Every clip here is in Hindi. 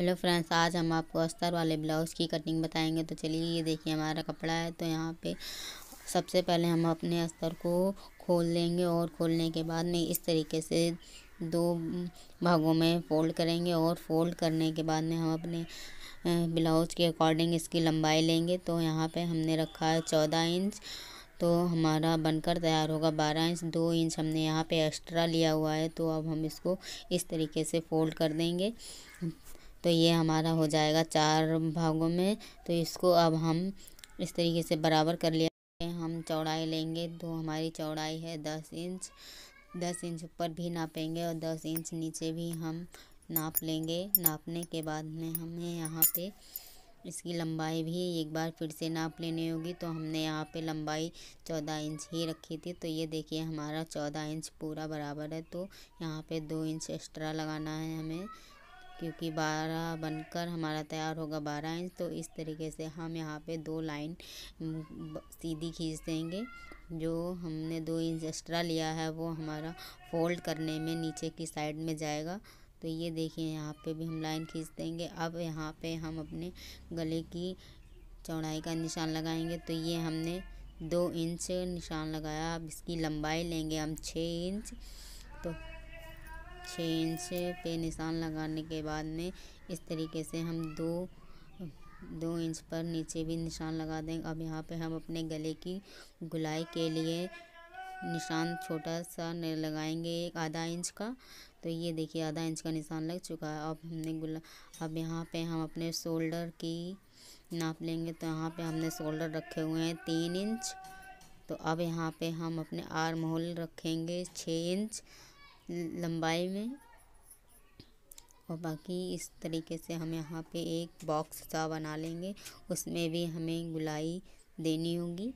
हेलो फ्रेंड्स आज हम आपको अस्तर वाले ब्लाउज़ की कटिंग बताएंगे तो चलिए ये देखिए हमारा कपड़ा है तो यहाँ पे सबसे पहले हम अपने अस्तर को खोल लेंगे और खोलने के बाद में इस तरीके से दो भागों में फोल्ड करेंगे और फोल्ड करने के बाद में हम अपने ब्लाउज़ के अकॉर्डिंग इसकी लंबाई लेंगे तो यहाँ पे हमने रखा है चौदह इंच तो हमारा बनकर तैयार होगा बारह इंच दो इंच हमने यहाँ पे एक्स्ट्रा लिया हुआ है तो अब हम इसको इस तरीके से फोल्ड कर देंगे तो ये हमारा हो जाएगा चार भागों में तो इसको अब हम इस तरीके से बराबर कर लिया हम चौड़ाई लेंगे तो हमारी चौड़ाई है दस इंच दस इंच ऊपर भी नापेंगे और दस इंच नीचे भी हम नाप लेंगे नापने के बाद में हमें यहाँ पे इसकी लंबाई भी एक बार फिर से नाप लेनी होगी तो हमने यहाँ पे लंबाई चौदह इंच ही रखी थी तो ये देखिए हमारा चौदह इंच पूरा बराबर है तो यहाँ पे दो इंच एक्स्ट्रा लगाना है हमें क्योंकि बारह बनकर हमारा तैयार होगा बारह इंच तो इस तरीके से हम यहाँ पे दो लाइन सीधी खींच देंगे जो हमने दो इंच एक्स्ट्रा लिया है वो हमारा फोल्ड करने में नीचे की साइड में जाएगा तो ये देखिए यहाँ पे भी हम लाइन खींच देंगे अब यहाँ पे हम अपने गले की चौड़ाई का निशान लगाएंगे तो ये हमने दो इंच निशान लगाया अब इसकी लंबाई लेंगे हम छः इंच तो छः इंच पे निशान लगाने के बाद में इस तरीके से हम दो दो इंच पर नीचे भी निशान लगा देंगे अब यहाँ पे हम अपने गले की गुलाई के लिए निशान छोटा सा लगाएंगे एक आधा इंच का तो ये देखिए आधा इंच का निशान लग चुका है अब हमने गुला अब यहाँ पे हम अपने शोल्डर की नाप लेंगे तो यहाँ पे हमने शोल्डर रखे हुए हैं तीन इंच तो अब यहाँ पे हम अपने आर्म होल रखेंगे छः इंच लंबाई में और बाकी इस तरीके से हम यहाँ पे एक बॉक्स सा बना लेंगे उसमें भी हमें गुलाई देनी होगी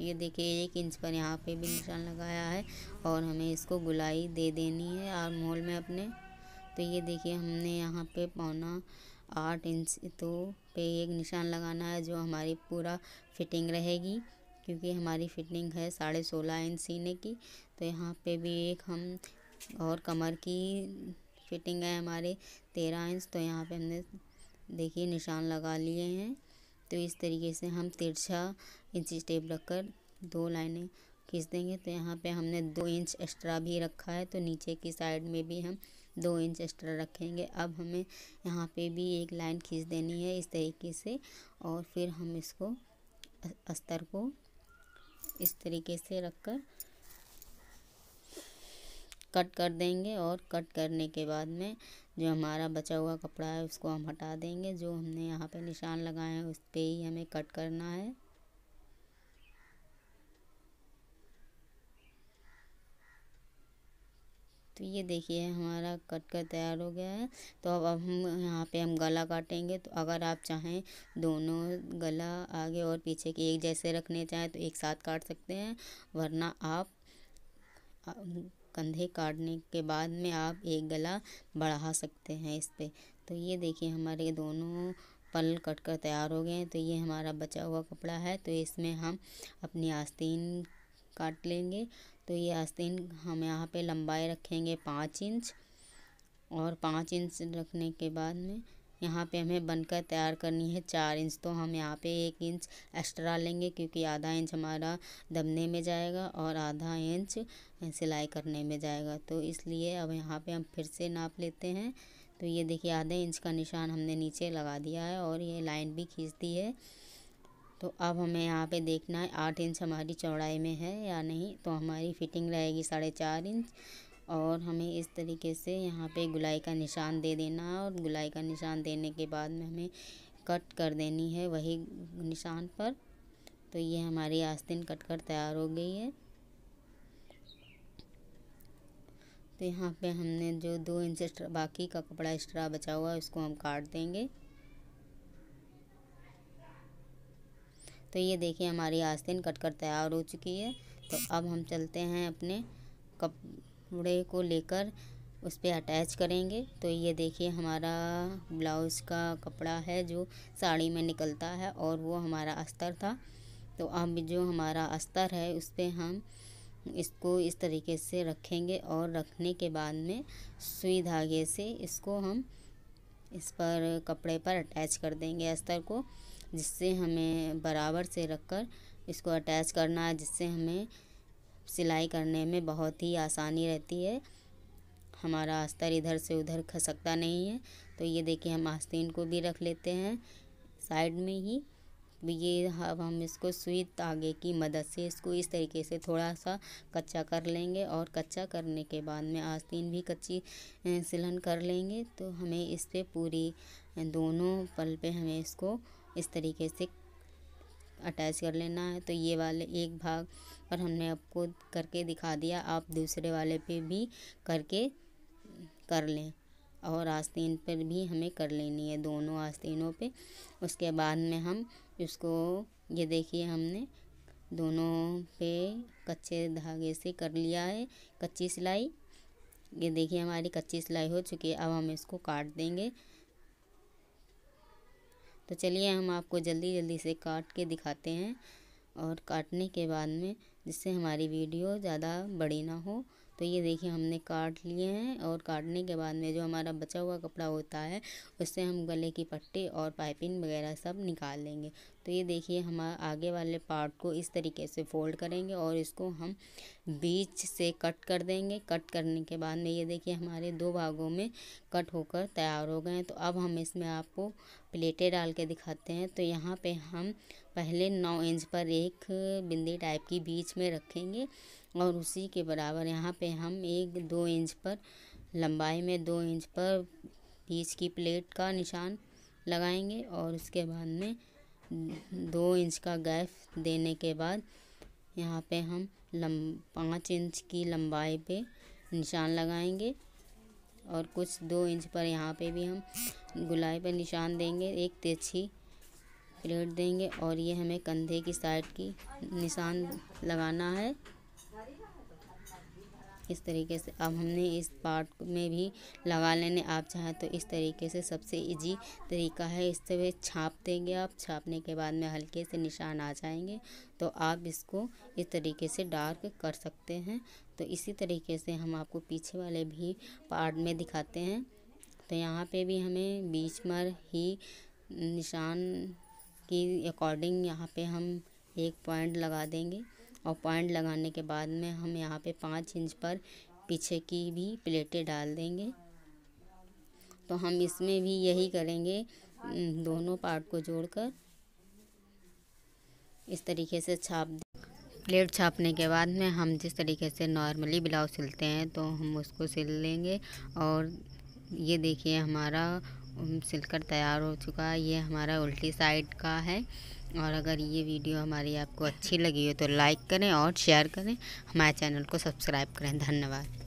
ये देखिए एक इंच पर यहाँ पे भी निशान लगाया है और हमें इसको गुलाई दे देनी है और मोल में अपने तो ये देखिए हमने यहाँ पे पौना आठ इंच तो पे एक निशान लगाना है जो हमारी पूरा फिटिंग रहेगी क्योंकि हमारी फिटिंग है साढ़े सोलह इंच सीने की तो यहाँ पे भी एक हम और कमर की फिटिंग है हमारे तेरह इंच तो यहाँ पे हमने देखिए निशान लगा लिए हैं तो इस तरीके से हम तिरछा इंच स्टेप रख कर दो लाइनें खींच देंगे तो यहाँ पे हमने दो इंच एक्स्ट्रा भी रखा है तो नीचे की साइड में भी हम दो इंच एक्स्ट्रा रखेंगे अब हमें यहाँ पे भी एक लाइन खींच देनी है इस तरीके से और फिर हम इसको अस्तर को इस तरीके से रखकर कट कर देंगे और कट करने के बाद में जो हमारा बचा हुआ कपड़ा है उसको हम हटा देंगे जो हमने यहाँ पे निशान लगाए हैं उस पर ही हमें कट करना है तो ये देखिए हमारा कट कर तैयार हो गया है तो अब हम यहाँ पे हम गला काटेंगे तो अगर आप चाहें दोनों गला आगे और पीछे के एक जैसे रखने चाहें तो एक साथ काट सकते हैं वरना आप कंधे काटने के बाद में आप एक गला बढ़ा सकते हैं इस पर तो ये देखिए हमारे दोनों पल कट कर तैयार हो गए हैं तो ये हमारा बचा हुआ कपड़ा है तो इसमें हम अपनी आस्तीन काट लेंगे तो ये आस्तीन हम यहाँ पे लंबाई रखेंगे पाँच इंच और पाँच इंच रखने के बाद में यहाँ पे हमें बनकर तैयार करनी है चार इंच तो हम यहाँ पे एक इंच एक्स्ट्रा लेंगे क्योंकि आधा इंच हमारा दबने में जाएगा और आधा इंच सिलाई करने में जाएगा तो इसलिए अब यहाँ पे हम फिर से नाप लेते हैं तो ये देखिए आधे इंच का निशान हमने नीचे लगा दिया है और ये लाइन भी खींचती है तो अब हमें यहाँ पे देखना है आठ इंच हमारी चौड़ाई में है या नहीं तो हमारी फिटिंग रहेगी साढ़े चार इंच और हमें इस तरीके से यहाँ पे गुलाई का निशान दे देना और गुलाई का निशान देने के बाद में हमें कट कर देनी है वही निशान पर तो ये हमारी आस्तीन कट कर तैयार हो गई है तो यहाँ पे हमने जो दो इंच बाकी का कपड़ा एक्स्ट्रा बचा हुआ है उसको हम काट देंगे तो ये देखिए हमारी आस्तीन कट कर तैयार हो चुकी है तो अब हम चलते हैं अपने कपड़े को लेकर उस पर अटैच करेंगे तो ये देखिए हमारा ब्लाउज़ का कपड़ा है जो साड़ी में निकलता है और वो हमारा अस्तर था तो अब जो हमारा अस्तर है उस पर हम इसको इस तरीके से रखेंगे और रखने के बाद में सुई धागे से इसको हम इस पर कपड़े पर अटैच कर देंगे अस्तर को जिससे हमें बराबर से रख कर इसको अटैच करना है जिससे हमें सिलाई करने में बहुत ही आसानी रहती है हमारा अस्तर इधर से उधर खसकता नहीं है तो ये देखिए हम आस्तीन को भी रख लेते हैं साइड में ही ये अब हम इसको सुई धागे की मदद से इसको इस तरीके से थोड़ा सा कच्चा कर लेंगे और कच्चा करने के बाद में आस्तीन भी कच्ची सिलन कर लेंगे तो हमें इस पर पूरी दोनों पल पे हमें इसको इस तरीके से अटैच कर लेना है तो ये वाले एक भाग पर हमने आपको करके दिखा दिया आप दूसरे वाले पे भी करके कर लें और आस्तीन पर भी हमें कर लेनी है दोनों आस्तीनों पे उसके बाद में हम इसको ये देखिए हमने दोनों पे कच्चे धागे से कर लिया है कच्ची सिलाई ये देखिए हमारी कच्ची सिलाई हो चुकी है अब हम इसको काट देंगे तो चलिए हम आपको जल्दी जल्दी से काट के दिखाते हैं और काटने के बाद में जिससे हमारी वीडियो ज़्यादा बड़ी ना हो तो ये देखिए हमने काट लिए हैं और काटने के बाद में जो हमारा बचा हुआ कपड़ा होता है उससे हम गले की पट्टी और पाइपिंग वगैरह सब निकाल लेंगे तो ये देखिए हम आगे वाले पार्ट को इस तरीके से फोल्ड करेंगे और इसको हम बीच से कट कर देंगे कट करने के बाद में ये देखिए हमारे दो भागों में कट होकर तैयार हो गए हैं तो अब हम इसमें आपको प्लेटें डाल के दिखाते हैं तो यहाँ पे हम पहले नौ इंच पर एक बिंदी टाइप की बीच में रखेंगे और उसी के बराबर यहाँ पे हम एक दो इंच पर लंबाई में दो इंच पर बीच की प्लेट का निशान लगाएंगे और उसके बाद में दो इंच का गैप देने के बाद यहाँ पे हम लम पाँच इंच की लंबाई पे निशान लगाएंगे और कुछ दो इंच पर यहाँ पे भी हम गुलाई पर निशान देंगे एक तेजी प्लेट देंगे और ये हमें कंधे की साइड की निशान लगाना है इस तरीके से अब हमने इस पार्ट में भी लगा लेने आप चाहें तो इस तरीके से सबसे इजी तरीका है इससे वे छाप देंगे आप छापने के बाद में हल्के से निशान आ जाएंगे तो आप इसको इस तरीके से डार्क कर सकते हैं तो इसी तरीके से हम आपको पीछे वाले भी पार्ट में दिखाते हैं तो यहाँ पर भी हमें बीच मर ही निशान की अकॉर्डिंग यहाँ पर हम एक पॉइंट लगा देंगे और पॉइंट लगाने के बाद में हम यहाँ पे पाँच इंच पर पीछे की भी प्लेटें डाल देंगे तो हम इसमें भी यही करेंगे दोनों पार्ट को जोड़कर इस तरीके से छाप प्लेट छापने के बाद में हम जिस तरीके से नॉर्मली ब्लाउज सिलते हैं तो हम उसको सिल लेंगे और ये देखिए हमारा सिलकर तैयार हो चुका है ये हमारा उल्टी साइड का है और अगर ये वीडियो हमारी आपको अच्छी लगी हो तो लाइक करें और शेयर करें हमारे चैनल को सब्सक्राइब करें धन्यवाद